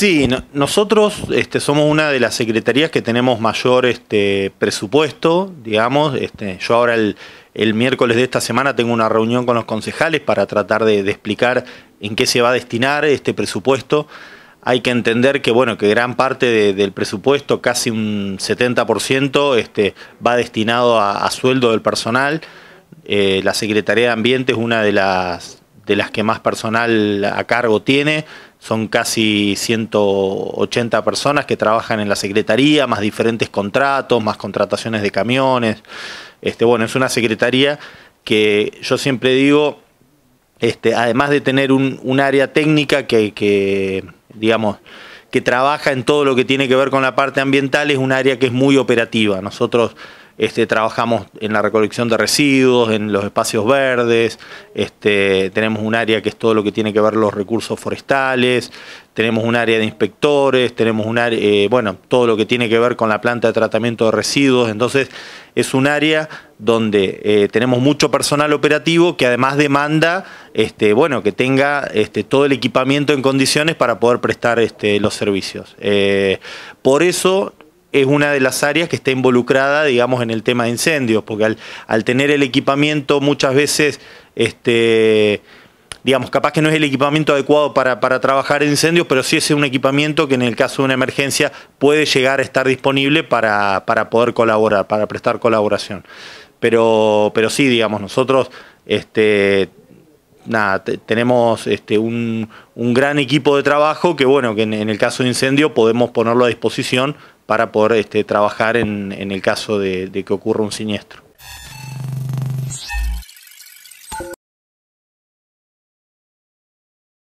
Sí, nosotros este, somos una de las secretarías que tenemos mayor este, presupuesto, digamos. Este, yo ahora el, miércoles de esta semana tengo una reunión con los concejales para tratar de, explicar en qué se va a destinar este presupuesto. Hay que entender que, bueno, que gran parte del presupuesto, casi un 70%, este, va destinado a, sueldo del personal. Eh, la Secretaría de Ambiente es una de las de las que más personal a cargo tiene. Son casi 180 personas que trabajan en la Secretaría, más diferentes contratos, más contrataciones de camiones. Este, bueno, es una Secretaría que yo siempre digo, este, además de tener un, área técnica que, que, digamos, que trabaja en todo lo que tiene que ver con la parte ambiental, es un área que es muy operativa. Nosotros este, trabajamos en la recolección de residuos, en los espacios verdes, este, tenemos un área que es todo lo que tiene que ver los recursos forestales, tenemos un área de inspectores, tenemos un área, eh, bueno, todo lo que tiene que ver con la planta de tratamiento de residuos, entonces es un área donde eh, tenemos mucho personal operativo que además demanda, este, bueno, que tenga todo el equipamiento en condiciones para poder prestar los servicios. Eh, por eso es una de las áreas que está involucrada, digamos, en el tema de incendios, porque al, tener el equipamiento muchas veces, este, digamos, capaz que no es el equipamiento adecuado para, trabajar en incendios, pero sí es un equipamiento que en el caso de una emergencia puede llegar a estar disponible para, poder colaborar, para prestar colaboración. Pero, pero sí, digamos, nosotros este, nada, tenemos este, un, gran equipo de trabajo que, bueno, que en el caso de incendio podemos ponerlo a disposición para poder este, trabajar en, el caso de que ocurra un siniestro.